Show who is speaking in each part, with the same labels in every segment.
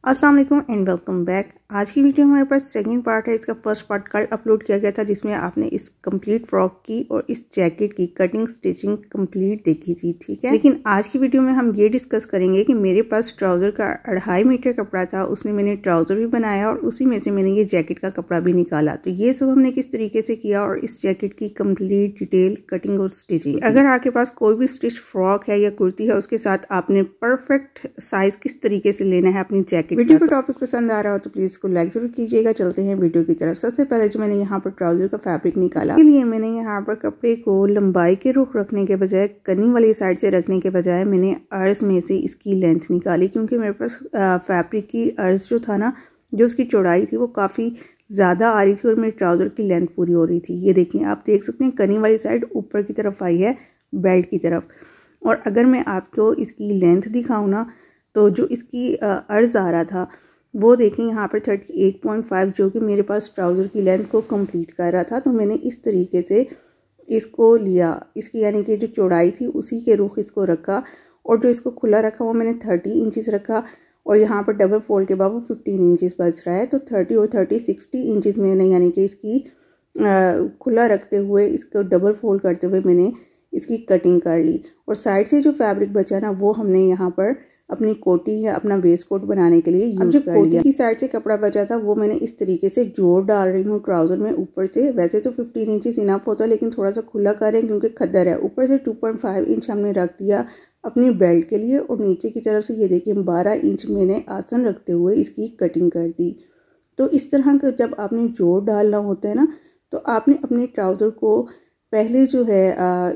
Speaker 1: Assalamualaikum and welcome back. आज की video हमारे पास सेकंड पार्ट है इसका फर्स्ट पार्ट कल अपलोड किया गया था जिसमें आपने इस कंप्लीट फ्रॉक की और इस जैकेट की कटिंग स्टिचिंग कंप्लीट देखी थी ठीक है लेकिन आज की वीडियो में हम ये डिस्कस करेंगे कि मेरे पास ट्राउजर का अढ़ाई मीटर कपड़ा था उसमें मैंने ट्राउजर भी बनाया और उसी में से मैंने ये जैकेट का कपड़ा भी निकाला तो ये सब हमने किस तरीके से किया और इस जैकेट की कम्प्लीट डिटेल कटिंग और स्टिचिंग अगर आपके पास कोई भी स्टिच फ्रॉक है या कुर्ती है उसके साथ आपने परफेक्ट साइज किस तरीके से लेना है अपनी जैकेट वीडियो का टॉपिक तो पसंद आ रहा हो तो प्लीज इसको लाइक जरूर कीजिएगा चलते हैं वीडियो की तरफ सबसे पहले जो मैंने यहाँ पर ट्राउजर का फैब्रिक निकाला इसके लिए मैंने यहाँ पर कपड़े को लंबाई के रुख रखने के बजाय कनी वाली साइड से रखने के बजाय मैंने अर्ज में से इसकी लेंथ निकाली क्योंकि मेरे पास फैब्रिक की अर्ज जो था ना जो उसकी चौड़ाई थी वो काफ़ी ज़्यादा आ रही थी और मेरे ट्राउज़र की लेंथ पूरी हो रही थी ये देखें आप देख सकते हैं कनी वाली साइड ऊपर की तरफ आई है बेल्ट की तरफ और अगर मैं आपको इसकी लेंथ दिखाऊँ ना तो जो इसकी अर्ज़ आ रहा था वो देखें यहाँ पर थर्टी एट पॉइंट फाइव जो कि मेरे पास ट्राउज़र की लेंथ को कंप्लीट कर रहा था तो मैंने इस तरीके से इसको लिया इसकी यानी कि जो चौड़ाई थी उसी के रुख इसको रखा और जो इसको खुला रखा वो मैंने थर्टी इंचिस रखा और यहाँ पर डबल फोल्ड के बाद वो फिफ्टीन इंचज़ बच रहा है तो थर्टी और थर्टी सिक्सटी इंचज़ मैंने यानी कि इसकी खुला रखते हुए इसको डबल फोल्ड करते हुए मैंने इसकी कटिंग कर ली और साइड से जो फैब्रिक बचा ना वो हमने यहाँ पर अपनी कोटी या अपना वेस्ट कोट बनाने के लिए यूज कर कोटी की साइड से कपड़ा बचा था वो मैंने इस तरीके से जोड़ डाल रही हूँ ट्राउजर में ऊपर से वैसे तो 15 इंच इनाफ होता है लेकिन थोड़ा सा खुला करें क्योंकि खद्दर है ऊपर से 2.5 इंच हमने रख दिया अपनी बेल्ट के लिए और नीचे की तरफ से ये देखिए बारह इंच मैंने आसन रखते हुए इसकी कटिंग कर दी तो इस तरह का जब आपने जोड़ डालना होता है ना तो आपने अपने ट्राउज़र को पहले जो है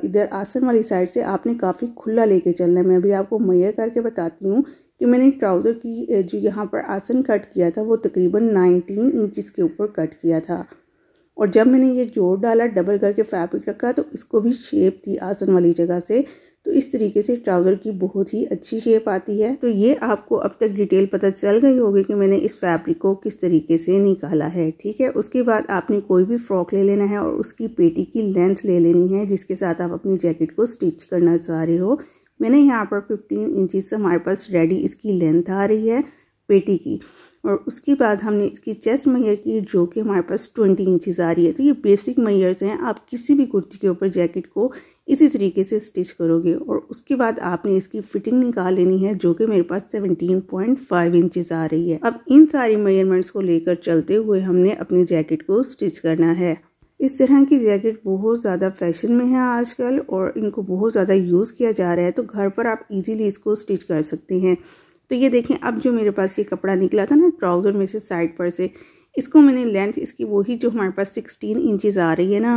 Speaker 1: इधर आसन वाली साइड से आपने काफ़ी खुला लेके चलना है मैं अभी आपको मैयर करके बताती हूँ कि मैंने ट्राउज़र की जो यहाँ पर आसन कट किया था वो तकरीबन 19 इंचज़ के ऊपर कट किया था और जब मैंने ये जोड़ डाला डबल करके फैब्रिक रखा तो इसको भी शेप थी आसन वाली जगह से तो इस तरीके से ट्राउज़र की बहुत ही अच्छी शेप आती है तो ये आपको अब तक डिटेल पता चल गई होगी कि मैंने इस फैब्रिक को किस तरीके से निकाला है ठीक है उसके बाद आपने कोई भी फ्रॉक ले लेना है और उसकी पेटी की लेंथ ले लेनी है जिसके साथ आप अपनी जैकेट को स्टिच करना चाह रहे हो मैंने यहाँ पर फिफ्टीन इंचज़ से हमारे पास रेडी इसकी लेंथ आ रही है पेटी की और उसके बाद हमने इसकी चेस्ट मैयर की जो कि हमारे पास ट्वेंटी इंचज़ आ रही है तो ये बेसिक मैयर्स हैं आप किसी भी कुर्ती के ऊपर जैकेट को इसी तरीके से स्टिच करोगे और उसके बाद आपने इसकी फिटिंग निकाल लेनी है जो कि मेरे पास 17.5 इंचेस आ रही है अब इन सारी मेजरमेंट्स को लेकर चलते हुए हमने अपनी जैकेट को स्टिच करना है इस तरह की जैकेट बहुत ज़्यादा फैशन में है आजकल और इनको बहुत ज़्यादा यूज़ किया जा रहा है तो घर पर आप ईजिली इसको स्टिच कर सकते हैं तो ये देखें अब जो मेरे पास ये कपड़ा निकला था ना ट्राउज़र में से साइड पर से इसको मैंने लेंथ इसकी वही जो हमारे पास सिक्सटीन इंचज़ आ रही है ना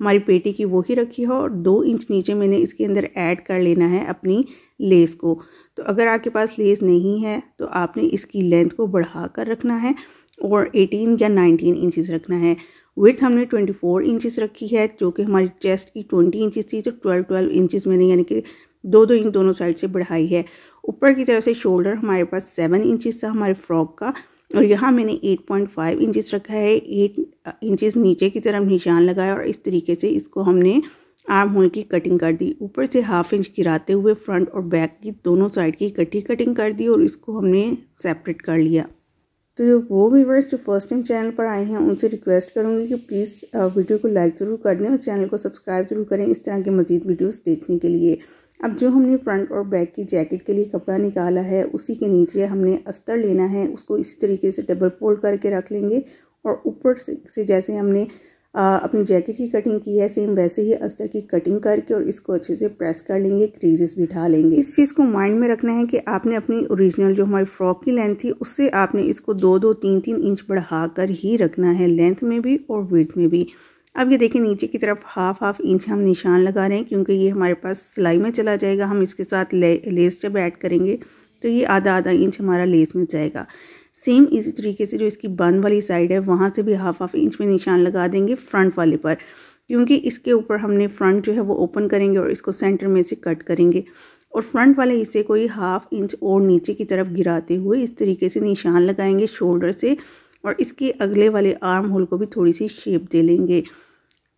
Speaker 1: हमारी पेटी की वो ही रखी हो और दो इंच नीचे मैंने इसके अंदर ऐड कर लेना है अपनी लेस को तो अगर आपके पास लेस नहीं है तो आपने इसकी लेंथ को बढ़ा कर रखना है और 18 या 19 इंचज़ रखना है विथ हमने 24 इंचज़ रखी है जो कि हमारी चेस्ट की 20 इंचज़ थी तो 12 12 इंचज़ मैंने यानी कि दो दो इंच दोनों साइड से बढ़ाई है ऊपर की तरफ से शोल्डर हमारे पास सेवन इंचज़ था हमारे फ्रॉक का
Speaker 2: और यहाँ मैंने
Speaker 1: 8.5 इंचेस रखा है 8 इंचेस uh, नीचे की तरफ निशान लगाया और इस तरीके से इसको हमने आर्म होल की कटिंग कर दी ऊपर से हाफ इंच गिराते हुए फ्रंट और बैक की दोनों साइड की इकट्ठी कटिंग कर दी और इसको हमने सेपरेट कर लिया तो जो वो व्यूवर्स जो फर्स्ट टाइम चैनल पर आए हैं उनसे रिक्वेस्ट करूँगी कि प्लीज़ वीडियो uh, को लाइक ज़रूर कर दें और चैनल को सब्सक्राइब ज़रूर करें इस तरह के मज़ीद वीडियोज़ देखने के लिए अब जो हमने फ्रंट और बैक की जैकेट के लिए कपड़ा निकाला है उसी के नीचे हमने अस्तर लेना है उसको इसी तरीके से डबल फोल्ड करके रख लेंगे और ऊपर से जैसे हमने अपनी जैकेट की कटिंग की है सेम वैसे ही अस्तर की कटिंग करके और इसको अच्छे से प्रेस कर लेंगे क्रीजेस भी ढा लेंगे इस चीज़ को माइंड में रखना है कि आपने अपनी ओरिजिनल जो हमारी फ्रॉक की लेंथ थी उससे आपने इसको दो दो तीन तीन इंच बढ़ा कर ही रखना है लेंथ में भी और विथ में भी अब ये देखिए नीचे की तरफ हाफ हाफ इंच हम निशान लगा रहे हैं क्योंकि ये हमारे पास सिलाई में चला जाएगा हम इसके साथ ले, लेस जब ऐड करेंगे तो ये आधा आधा इंच हमारा लेस में जाएगा सेम इसी तरीके से जो इसकी बन वाली साइड है वहाँ से भी हाफ हाफ इंच में निशान लगा देंगे फ्रंट वाले पर क्योंकि इसके ऊपर हमने फ्रंट जो है वो ओपन करेंगे और इसको सेंटर में से कट करेंगे और फ्रंट वाले हिस्से को ही हाफ इंच और नीचे की तरफ गिराते हुए इस तरीके से निशान लगाएंगे शोल्डर से और इसके अगले वाले आर्म होल को भी थोड़ी सी शेप दे लेंगे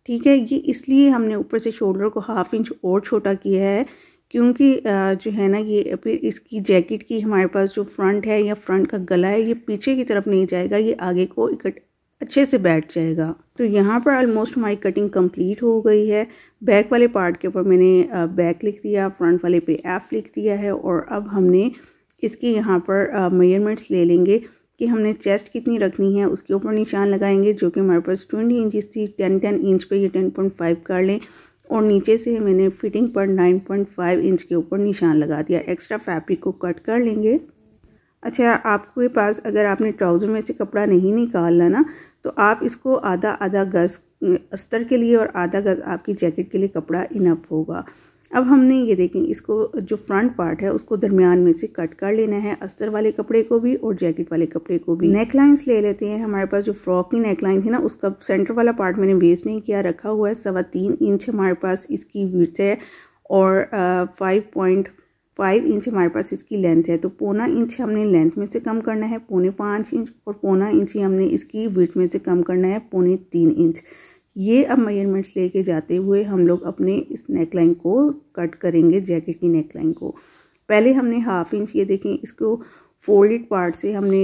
Speaker 1: ठीक है ये इसलिए हमने ऊपर से शोल्डर को हाफ इंच और छोटा किया है क्योंकि जो है ना ये फिर इसकी जैकेट की हमारे पास जो फ्रंट है या फ्रंट का गला है ये पीछे की तरफ नहीं जाएगा ये आगे को इकट अच्छे से बैठ जाएगा तो यहाँ पर ऑलमोस्ट हमारी कटिंग कंप्लीट हो गई है बैक वाले पार्ट के ऊपर मैंने बैक लिख दिया फ्रंट वाले पे एफ लिख दिया है और अब हमने इसके यहाँ पर मेजरमेंट्स ले लेंगे कि हमने चेस्ट कितनी रखनी है उसके ऊपर निशान लगाएंगे जो कि हमारे पास ट्वेंटी इंचज थी टेन टेन इंच पे ये टेन पॉइंट फाइव कर लें और नीचे से मैंने फिटिंग पर नाइन पॉइंट फाइव इंच के ऊपर निशान लगा दिया एक्स्ट्रा फैब्रिक को कट कर लेंगे अच्छा आपके पास अगर आपने ट्राउज़र में से कपड़ा नहीं निकालना ना तो आप इसको आधा आधा गज अस्तर के लिए और आधा गज आपकी जैकेट के लिए कपड़ा इनफ होगा अब हमने ये देखें इसको जो फ्रंट पार्ट है उसको दरमियान में से कट कर लेना है अस्तर वाले कपड़े को भी और जैकेट वाले कपड़े को भी नेक लाइन्स ले लेते हैं हमारे पास जो फ्रॉक की नेक लाइन है ना उसका सेंटर वाला पार्ट मैंने वेस्ट नहीं किया रखा हुआ है सवा तीन इंच हमारे पास इसकी वर्थ है और फाइव पॉइंट फाइव इंच हमारे पास इसकी लेंथ है तो पौना इंच हमने लेंथ में से कम करना है पौने पाँच इंच और पौना इंच ही हमने इसकी वर्थ में से कम करना है पौने तीन इंच ये अब मेजरमेंट्स लेके जाते हुए हम लोग अपने इस नेक लाइन को कट करेंगे जैकेट की नेक लाइन को पहले हमने हाफ इंच ये देखें इसको फोल्डेड पार्ट से हमने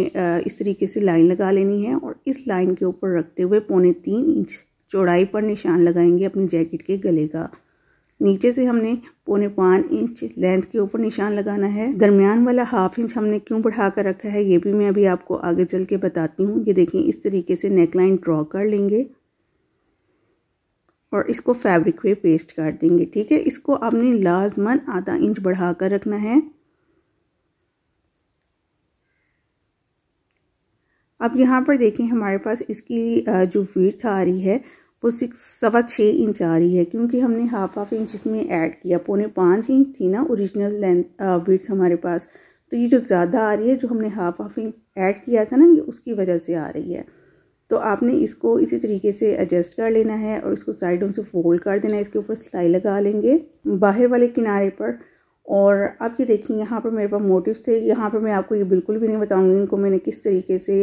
Speaker 1: इस तरीके से लाइन लगा लेनी है और इस लाइन के ऊपर रखते हुए पौने तीन इंच चौड़ाई पर निशान लगाएंगे अपनी जैकेट के गले का नीचे से हमने पौने पाँच इंच लेंथ के ऊपर निशान लगाना है दरमियान वाला हाफ इंच हमने क्यों बढ़ा कर रखा है ये भी मैं अभी आपको आगे चल के बताती हूँ ये देखें इस तरीके से नेक लाइन ड्रॉ कर लेंगे और इसको फैब्रिक पे पेस्ट कर देंगे ठीक है इसको आपने लाजमन आधा इंच बढ़ा कर रखना है अब यहाँ पर देखें हमारे पास इसकी जो वीर्थ आ रही है वो सिक्स सवा छः इंच आ रही है क्योंकि हमने हाफ हाफ इंच इसमें ऐड किया पौने पाँच इंच थी ना ओरिजिनल लेंथ वीर्थ हमारे पास तो ये जो ज़्यादा आ रही है जो हमने हाफ हाफ इंच ऐड किया था ना ये उसकी वजह से आ रही है तो आपने इसको इसी तरीके से एडजस्ट कर लेना है और इसको साइडों से फोल्ड कर देना है इसके ऊपर सिलाई लगा लेंगे बाहर वाले किनारे पर और आप ये देखेंगे यहाँ पर मेरे पास मोटिव्स थे यहाँ पर मैं आपको ये बिल्कुल भी नहीं बताऊँगी इनको मैंने किस तरीके से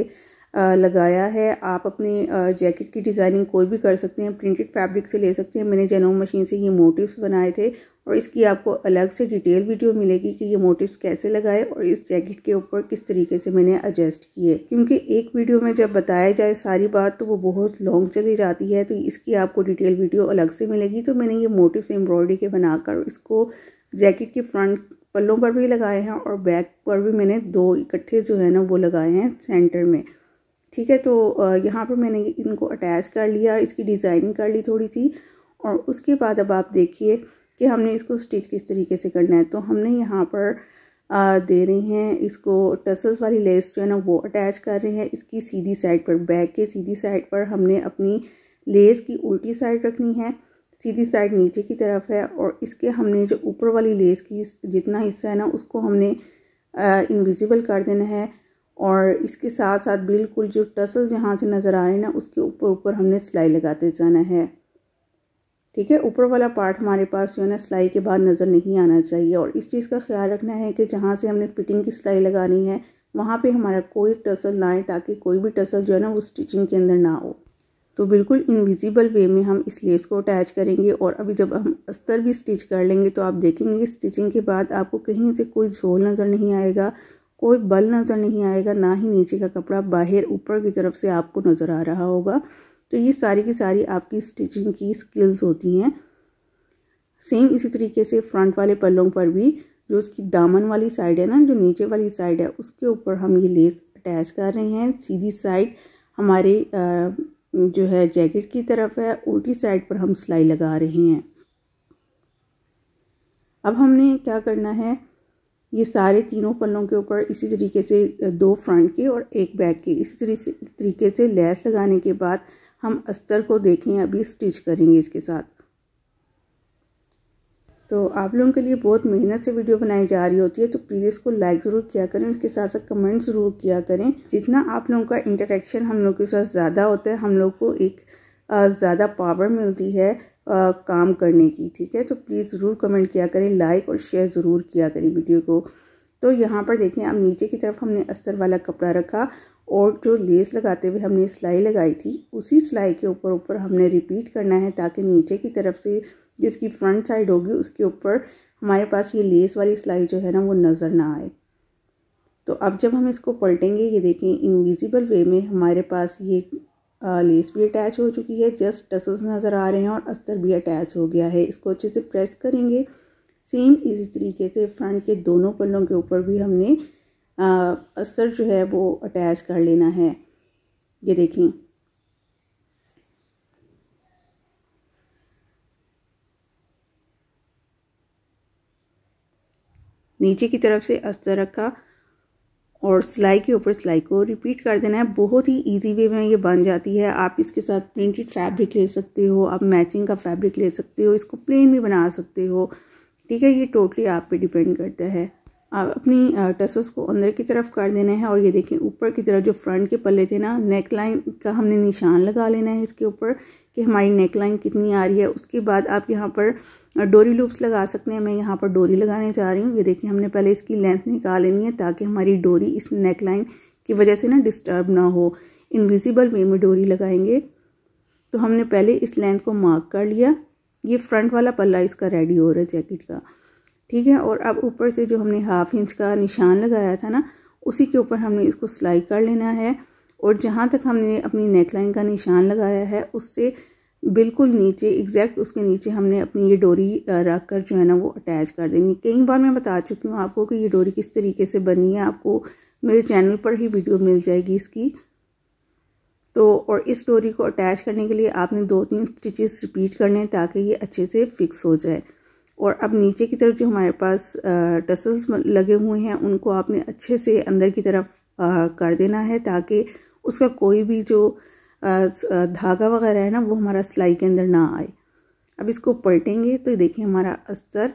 Speaker 1: लगाया है आप अपनी जैकेट की डिज़ाइनिंग कोई भी कर सकते हैं प्रिंटेड फैब्रिक से ले सकते हैं मैंने जनोम मशीन से ये मोटिव्स बनाए थे और इसकी आपको अलग से डिटेल वीडियो मिलेगी कि ये मोटिव्स कैसे लगाए और इस जैकेट के ऊपर किस तरीके से मैंने एडजस्ट किए क्योंकि एक वीडियो में जब बताया जाए सारी बात तो वो बहुत लॉन्ग चली जाती है तो इसकी आपको डिटेल वीडियो अलग से मिलेगी तो मैंने ये मोटिव्स एम्ब्रॉयडरी के बनाकर इसको जैकेट के फ्रंट पल्लों पर भी लगाए हैं और बैक पर भी मैंने दो इकट्ठे जो है ना वो लगाए हैं सेंटर में ठीक है तो यहाँ पर मैंने इनको अटैच कर लिया इसकी डिज़ाइनिंग कर ली थोड़ी सी और उसके बाद अब आप देखिए कि हमने इसको स्टिच किस तरीके से करना है तो हमने यहाँ पर दे रहे हैं इसको टसल्स वाली लेस जो है ना वो अटैच कर रहे हैं इसकी सीधी साइड पर बैक के सीधी साइड पर हमने अपनी लेस की उल्टी साइड रखनी है सीधी साइड नीचे की तरफ है और इसके हमने जो ऊपर वाली लेस की जितना हिस्सा है ना उसको हमने इनविजिबल कर देना है और इसके साथ साथ बिल्कुल जो टसल जहाँ से नज़र आ रही है ना उसके ऊपर ऊपर हमने सिलाई लगाते जाना है ठीक है ऊपर वाला पार्ट हमारे पास जो है ना सिलाई के बाद नज़र नहीं आना चाहिए और इस चीज़ का ख्याल रखना है कि जहाँ से हमने फिटिंग की सिलाई लगानी है वहाँ पे हमारा कोई टसल ना आए ताकि कोई भी टसल जो है ना वो स्टिचिंग के अंदर ना हो तो बिल्कुल इनविजिबल वे में हम इस लेस को अटैच करेंगे और अभी जब हम अस्तर भी स्टिच कर लेंगे तो आप देखेंगे कि स्टिचिंग के बाद आपको कहीं से कोई झोल नज़र नहीं आएगा कोई बल नज़र नहीं आएगा ना ही नीचे का कपड़ा बाहर ऊपर की तरफ से आपको नज़र आ रहा होगा तो ये सारी की सारी आपकी स्टिचिंग की स्किल्स होती हैं सेम इसी तरीके से फ्रंट वाले पल्लों पर भी जो उसकी दामन वाली साइड है ना जो नीचे वाली साइड है उसके ऊपर हम ये लेस अटैच कर रहे हैं सीधी साइड हमारे जो है जैकेट की तरफ है उल्टी साइड पर हम सिलाई लगा रहे हैं अब हमने क्या करना है ये सारे तीनों पल्लों के ऊपर इसी तरीके से दो फ्रंट के और एक बैक के इसी तरीके से लैस लगाने के बाद हम अस्तर को देखें अभी स्टिच करेंगे इसके साथ तो आप लोगों के लिए बहुत मेहनत से वीडियो बनाई जा रही होती है तो प्लीज़ इसको लाइक ज़रूर किया करें उसके साथ साथ कमेंट ज़रूर किया करें जितना आप लोगों का इंटरेक्शन हम लोग के साथ ज़्यादा होता है हम लोग को एक ज़्यादा पावर मिलती है आ, काम करने की ठीक है तो प्लीज़ ज़रूर कमेंट किया करें लाइक और शेयर ज़रूर किया करें वीडियो को तो यहाँ पर देखें अब नीचे की तरफ हमने अस्तर वाला कपड़ा रखा और जो लेस लगाते हुए हमने सिलाई लगाई थी उसी सिलाई के ऊपर ऊपर हमने रिपीट करना है ताकि नीचे की तरफ से जिसकी फ्रंट साइड होगी उसके ऊपर हमारे पास ये लेस वाली सिलाई जो है ना वो नज़र ना आए तो अब जब हम इसको पलटेंगे ये देखें इनविजिबल वे में हमारे पास ये लेस भी अटैच हो चुकी है जस्ट टसल्स नज़र आ रहे हैं और अस्तर भी अटैच हो गया है इसको अच्छे से प्रेस करेंगे सेम इसी तरीके से फ्रंट के दोनों पल्लों के ऊपर भी हमने अस्तर जो है वो अटैच कर लेना है ये देखें नीचे की तरफ से अस्तर रखा और सिलाई के ऊपर सिलाई को रिपीट कर देना है बहुत ही इजी वे में ये बन जाती है आप इसके साथ प्रिंटेड फैब्रिक ले सकते हो आप मैचिंग का फैब्रिक ले सकते हो इसको प्लेन भी बना सकते हो ठीक है ये टोटली आप पे डिपेंड करता है आप अपनी टसल्स को अंदर की तरफ कर देना है और ये देखें ऊपर की तरफ जो फ्रंट के पल्ले थे ना नेक लाइन का हमने निशान लगा लेना है इसके ऊपर कि हमारी नेक लाइन कितनी आ रही है उसके बाद आप यहाँ पर डोरी लूप्स लगा सकते हैं मैं यहाँ पर डोरी लगाने जा रही हूँ ये देखिए हमने पहले इसकी लेंथ निकाल लेनी है ताकि हमारी डोरी इस नेक लाइन की वजह से ना डिस्टर्ब ना हो इनविजिबल वे में डोरी लगाएंगे तो हमने पहले इस लेंथ को मार्क कर लिया ये फ्रंट वाला पल्ला इसका रेडी हो रहा है जैकेट का ठीक है और अब ऊपर से जो हमने हाफ इंच का निशान लगाया था ना उसी के ऊपर हमने इसको सिलाई कर लेना है और जहाँ तक हमने अपनी नेक लाइन का निशान लगाया है उससे बिल्कुल नीचे एग्जैक्ट उसके नीचे हमने अपनी ये डोरी रख कर जो है ना वो अटैच कर देनी कई बार मैं बता चुकी हूँ आपको कि ये डोरी किस तरीके से बनी है आपको मेरे चैनल पर ही वीडियो मिल जाएगी इसकी तो और इस डोरी को अटैच करने के लिए आपने दो तीन स्टिचेस रिपीट करने हैं ताकि ये अच्छे से फिक्स हो जाए और अब नीचे की तरफ जो हमारे पास टसल्स लगे हुए हैं उनको आपने अच्छे से अंदर की तरफ कर देना है ताकि उसका कोई भी जो धागा वगैरह है ना वो हमारा सिलाई के अंदर ना आए अब इसको पलटेंगे तो देखिए हमारा अस्तर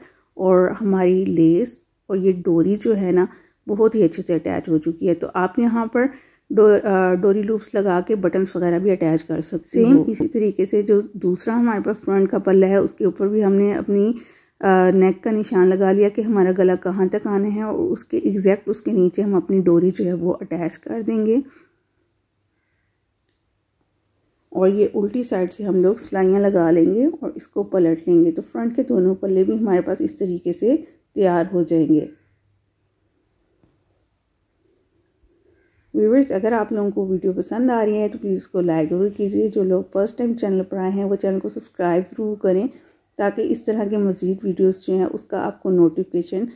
Speaker 1: और हमारी लेस और ये डोरी जो है ना बहुत ही अच्छे से अटैच हो चुकी है तो आप यहाँ पर डो डोरी लूप्स लगा के बटन्स वगैरह भी अटैच कर सकते हैं इसी तरीके से जो दूसरा हमारे पास फ्रंट का पल्ला है उसके ऊपर भी हमने अपनी नेक का निशान लगा लिया कि हमारा गला कहाँ तक आना है और उसके एग्जैक्ट उसके नीचे हम अपनी डोरी जो है वो अटैच कर देंगे और ये उल्टी साइड से हम लोग सिलाइयाँ लगा लेंगे और इसको पलट लेंगे तो फ्रंट के दोनों पल्ले भी हमारे पास इस तरीके से तैयार हो जाएंगे व्यूवर्स अगर आप लोगों को वीडियो पसंद आ रही है तो प्लीज़ उसको लाइक ज़रूर कीजिए जो लोग फर्स्ट टाइम चैनल पर आए हैं वो चैनल को सब्सक्राइब ज़रूर करें ताकि इस तरह के मज़ीद वीडियोस जो हैं उसका आपको नोटिफिकेशन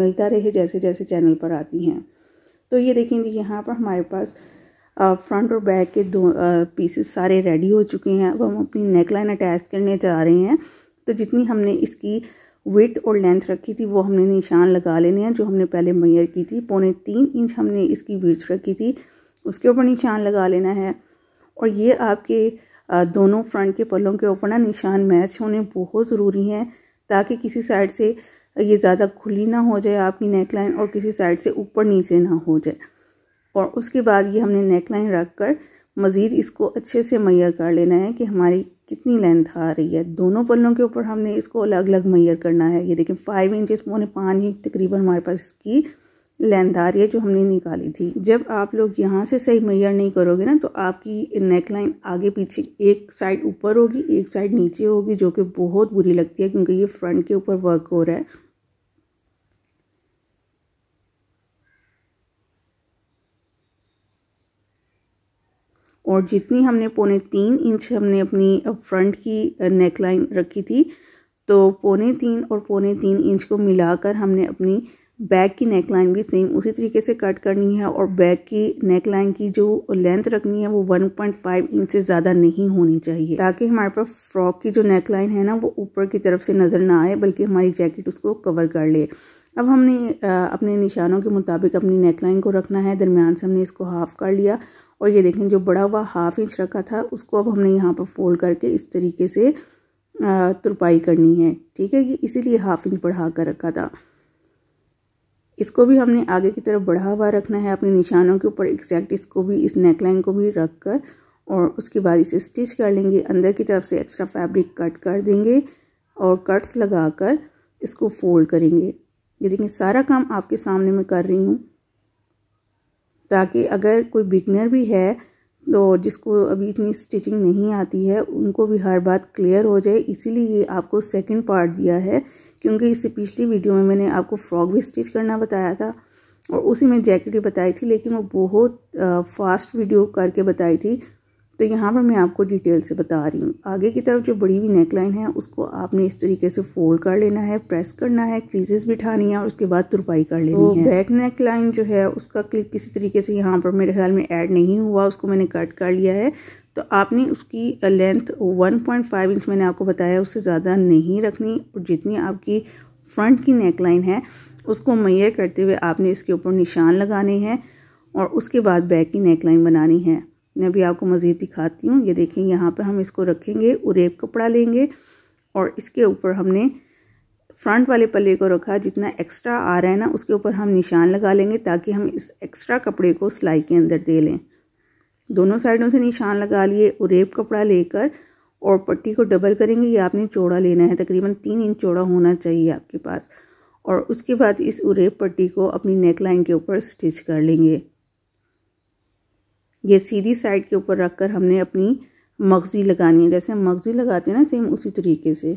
Speaker 1: मिलता रहे जैसे जैसे चैनल पर आती हैं तो ये देखेंगे यहाँ पर हमारे पास फ्रंट और बैक के दो पीसेस सारे रेडी हो चुके हैं अब हम अपनी नेक लाइन अटैच करने जा रहे हैं तो जितनी हमने इसकी विथ और लेंथ रखी थी वो हमने निशान लगा लेने हैं जो हमने पहले मैयर की थी पौने तीन इंच हमने इसकी विथ रखी थी उसके ऊपर निशान लगा लेना है और ये आपके दोनों फ्रंट के पलों के ऊपर ना निशान मैच होने बहुत ज़रूरी हैं ताकि किसी साइड से ये ज़्यादा खुली ना हो जाए आपकी नेकलाइन और किसी साइड से ऊपर नीचे ना हो जाए और उसके बाद ये हमने नेक लाइन रख कर मज़ीद इसको अच्छे से मैयर कर लेना है कि हमारी कितनी लेंथ आ रही है दोनों पल्लों के ऊपर हमने इसको अलग अलग मैयर करना है ये देखें फाइव इंचज़ पौने पाँच इंच तकरीबन हमारे पास इसकी लेंथ आ रही है जो हमने निकाली थी जब आप लोग यहाँ से सही मैयर नहीं करोगे ना तो आपकी नेक लाइन आगे पीछे एक साइड ऊपर होगी एक साइड नीचे होगी जो कि बहुत बुरी लगती है क्योंकि ये फ्रंट के ऊपर वर्क हो रहा है और जितनी हमने पौने तीन इंच हमने अपनी फ्रंट की नेक लाइन रखी थी तो पौने तीन और पौने तीन इंच को मिलाकर हमने अपनी बैक की नेक लाइन भी सेम उसी तरीके से कट करनी है और बैक की नेक लाइन की जो लेंथ रखनी है वो 1.5 इंच से ज़्यादा नहीं होनी चाहिए ताकि हमारे पास फ्रॉक की जो नेक लाइन है ना वो ऊपर की तरफ से नज़र ना आए बल्कि हमारी जैकेट उसको कवर कर ले अब हमने अपने निशानों के मुताबिक अपनी नेक लाइन को रखना है दरमियान से हमने इसको हाफ़ कर लिया और ये देखें जो बड़ा हुआ हाफ इंच रखा था उसको अब हमने यहाँ पर फोल्ड करके इस तरीके से तुरपाई करनी है ठीक है ये इसीलिए हाफ इंच बढ़ा कर रखा था इसको भी हमने आगे की तरफ बढ़ा हुआ रखना है अपने निशानों के ऊपर एक्जैक्ट इसको भी इस नेकलाइन को भी रख कर और उसके बाद इसे स्टिच कर लेंगे अंदर की तरफ से एक्स्ट्रा फैब्रिक कट कर देंगे और कट्स लगा कर इसको फोल्ड करेंगे ये देखिए सारा काम आपके सामने मैं कर रही हूँ ताकि अगर कोई बिगनर भी है तो जिसको अभी इतनी स्टिचिंग नहीं आती है उनको भी हर बात क्लियर हो जाए इसीलिए ये आपको सेकंड पार्ट दिया है क्योंकि इससे पिछली वीडियो में मैंने आपको फ्रॉक भी स्टिच करना बताया था और उसी में जैकेट भी बताई थी लेकिन वो बहुत फास्ट वीडियो करके बताई थी तो यहाँ पर मैं आपको डिटेल से बता रही हूँ आगे की तरफ जो बड़ी हुई नेक लाइन है उसको आपने इस तरीके से फोल्ड कर लेना है प्रेस करना है क्रीजेस बिठानी है और उसके बाद तुरपाई कर लेनी तो है बैक नेक लाइन जो है उसका क्लिप किसी तरीके से यहाँ पर मेरे ख्याल में ऐड नहीं हुआ उसको मैंने कट कर लिया है तो आपने उसकी लेंथ फाइव इंच मैंने आपको बताया उससे ज़्यादा नहीं रखनी और जितनी आपकी फ्रंट की नेक लाइन है उसको मैया करते हुए आपने इसके ऊपर निशान लगाने हैं और उसके बाद बैक की नेक लाइन बनानी है मैं अभी आपको मज़ीद दिखाती हूँ ये देखें यहाँ पर हम इसको रखेंगे उरेब कपड़ा लेंगे और इसके ऊपर हमने फ्रंट वाले पल्ले को रखा जितना एक्स्ट्रा आ रहा है ना उसके ऊपर हम निशान लगा लेंगे ताकि हम इस एक्स्ट्रा कपड़े को सिलाई के अंदर दे लें दोनों साइडों से निशान लगा लिए उरेब कपड़ा लेकर और पट्टी को डबल करेंगे ये आपने चौड़ा लेना है तकरीबन तीन इंच चौड़ा होना चाहिए आपके पास और उसके बाद इस उरेब पट्टी को अपनी नेक लाइन के ऊपर स्टिच कर लेंगे ये सीधी साइड के ऊपर रख कर हमने अपनी मगज़ी लगानी है जैसे हम मगज़ी लगाते हैं ना सेम उसी तरीके से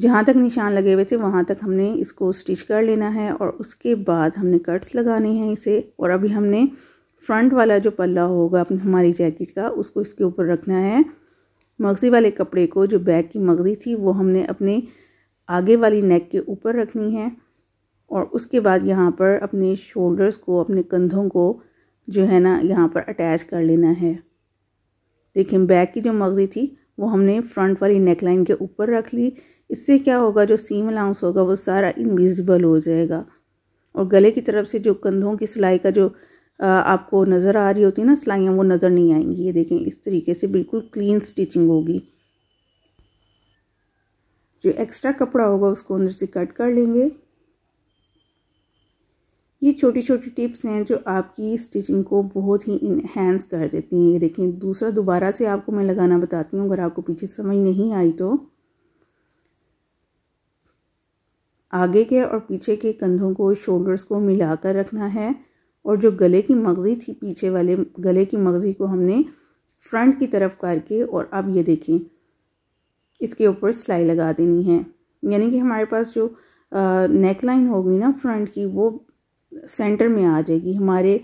Speaker 1: जहाँ तक निशान लगे हुए थे वहाँ तक हमने इसको स्टिच कर लेना है और उसके बाद हमने कट्स लगाने हैं इसे और अभी हमने फ्रंट वाला जो पल्ला होगा अपनी हमारी जैकेट का उसको इसके ऊपर रखना है मगज़ी वाले कपड़े को जो बैग की मगज़ी थी वो हमने अपने आगे वाली नेक के ऊपर रखनी है और उसके बाद यहाँ पर अपने शोल्डर्स को अपने कंधों को जो है ना यहाँ पर अटैच कर लेना है देखिए बैक की जो मगज़ी थी वो हमने फ्रंट वाली नेकलाइन के ऊपर रख ली इससे क्या होगा जो सीम अलाउंस होगा वो सारा इनविजिबल हो जाएगा और गले की तरफ से जो कंधों की सिलाई का जो आपको नज़र आ रही होती है ना सिलाइयाँ वो नज़र नहीं आएंगी ये देखें इस तरीके से बिल्कुल क्लीन स्टिचिंग होगी जो एक्स्ट्रा कपड़ा होगा उसको अंदर से कट कर लेंगे ये छोटी छोटी टिप्स हैं जो आपकी स्टिचिंग को बहुत ही इन्हेंस कर देती हैं ये देखें दूसरा दोबारा से आपको मैं लगाना बताती हूँ अगर आपको पीछे समझ नहीं आई तो आगे के और पीछे के कंधों को शोल्डर्स को मिलाकर रखना है और जो गले की मगजी थी पीछे वाले गले की मगजी को हमने फ्रंट की तरफ करके और अब ये देखें इसके ऊपर सिलाई लगा देनी है यानी कि हमारे पास जो नेक लाइन होगी ना फ्रंट की वो सेंटर में आ जाएगी हमारे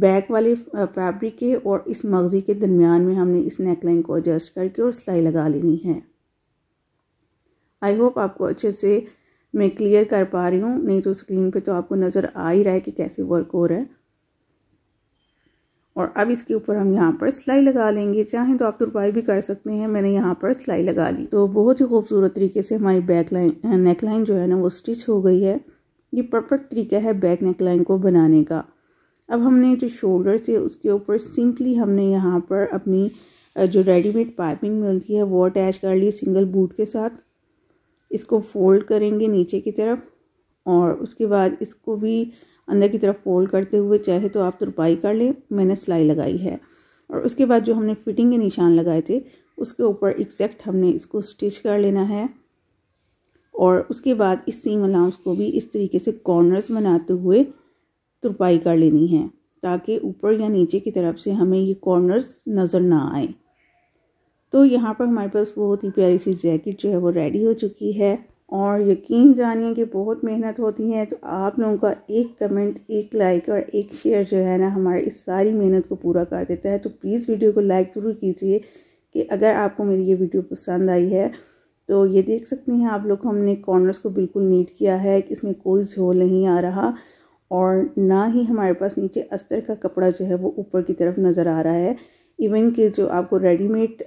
Speaker 1: बैक वाले फैब्रिक के और इस मगज़ी के दरमियान में हमने इस नेकलाइन को एडजस्ट करके और सिलाई लगा लेनी है आई होप आपको अच्छे से मैं क्लियर कर पा रही हूँ नहीं तो स्क्रीन पे तो आपको नज़र आ ही रहा है कि कैसे वर्क हो रहा है और अब इसके ऊपर हम यहाँ पर सिलाई लगा लेंगे चाहे तो आप तुरपाई भी कर सकते हैं मैंने यहाँ पर सिलाई लगा ली तो बहुत ही खूबसूरत तरीके से हमारी बैक लाइन नेक लाइन जो है ना वो स्टिच हो गई है ये परफेक्ट तरीका है बैक नेक लाइन को बनाने का अब हमने जो शोल्डर से उसके ऊपर सिंपली हमने यहाँ पर अपनी जो रेडीमेड पाइपिंग मिलती है वो अटैच कर ली सिंगल बूट के साथ इसको फोल्ड करेंगे नीचे की तरफ और उसके बाद इसको भी अंदर की तरफ फोल्ड करते हुए चाहे तो आप तुरपाई कर लें मैंने सिलाई लगाई है और उसके बाद जो हमने फिटिंग के निशान लगाए थे उसके ऊपर एक्जैक्ट हमने इसको स्टिच कर लेना है और उसके बाद इस सीम अलाउंस को भी इस तरीके से कॉर्नर्स बनाते हुए तुरपाई कर लेनी है ताकि ऊपर या नीचे की तरफ से हमें ये कॉर्नर्स नज़र ना आए तो यहाँ पर हमारे पास बहुत ही प्यारी सी जैकेट जो है वो रेडी हो चुकी है और यकीन जानिए कि बहुत मेहनत होती है तो आप लोगों का एक कमेंट एक लाइक और एक शेयर जो है ना हमारे इस सारी मेहनत को पूरा कर देता है तो प्लीज़ वीडियो को लाइक ज़रूर कीजिए कि अगर आपको मेरी ये वीडियो पसंद आई है तो ये देख सकते हैं आप लोग हमने कॉर्नर्स को बिल्कुल नीट किया है कि इसमें कोई झोल नहीं आ रहा और ना ही हमारे पास नीचे अस्तर का कपड़ा जो है वो ऊपर की तरफ नज़र आ रहा है इवन कि जो आपको रेडीमेड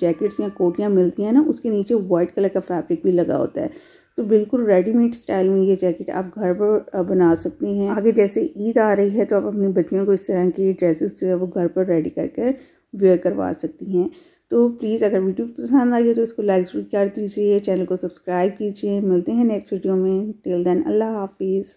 Speaker 1: जैकेट्स या कोटियाँ मिलती हैं ना उसके नीचे वाइट कलर का फैब्रिक भी लगा होता है तो बिल्कुल रेडीमेड स्टाइल में ये जैकेट आप घर पर बना सकते हैं आगे जैसे ईद आ रही है तो आप अपनी बच्चियों को इस तरह की ड्रेसेस जो है वो घर पर रेडी करके कर वेयर करवा सकती हैं तो प्लीज़ अगर वीडियो पसंद आ गया तो इसको लाइक जरूर कर दीजिए चैनल को सब्सक्राइब कीजिए मिलते हैं नेक्स्ट वीडियो में टिल देन अल्लाह हाफिज़